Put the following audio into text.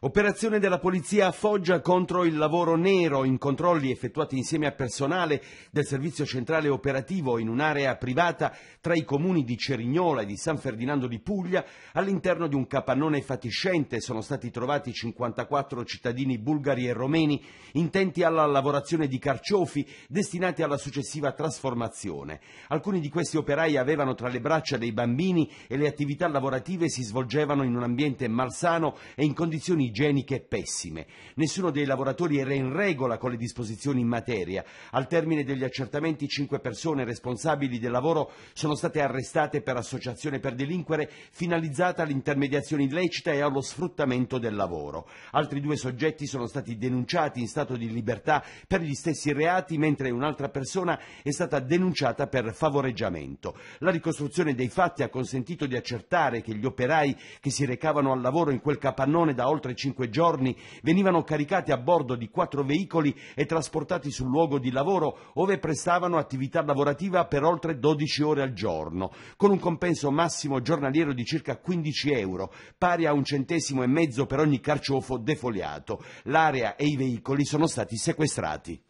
Operazione della polizia a Foggia contro il lavoro nero in controlli effettuati insieme a personale del servizio centrale operativo in un'area privata tra i comuni di Cerignola e di San Ferdinando di Puglia. All'interno di un capannone fatiscente sono stati trovati 54 cittadini bulgari e romeni intenti alla lavorazione di carciofi destinati alla successiva trasformazione. Alcuni di questi operai avevano tra le braccia dei bambini e le attività lavorative si svolgevano in un ambiente malsano e in condizioni igieniche pessime. Nessuno dei lavoratori era in regola con le disposizioni in materia. Al termine degli accertamenti cinque persone responsabili del lavoro sono state arrestate per associazione per delinquere finalizzata all'intermediazione illecita e allo sfruttamento del lavoro. Altri due soggetti sono stati denunciati in stato di libertà per gli stessi reati, mentre un'altra persona è stata denunciata per favoreggiamento. La ricostruzione dei fatti ha consentito di accertare che gli operai che si recavano al lavoro in quel capannone da oltre cinque giorni, venivano caricati a bordo di quattro veicoli e trasportati sul luogo di lavoro, ove prestavano attività lavorativa per oltre 12 ore al giorno, con un compenso massimo giornaliero di circa 15 euro, pari a un centesimo e mezzo per ogni carciofo defoliato. L'area e i veicoli sono stati sequestrati.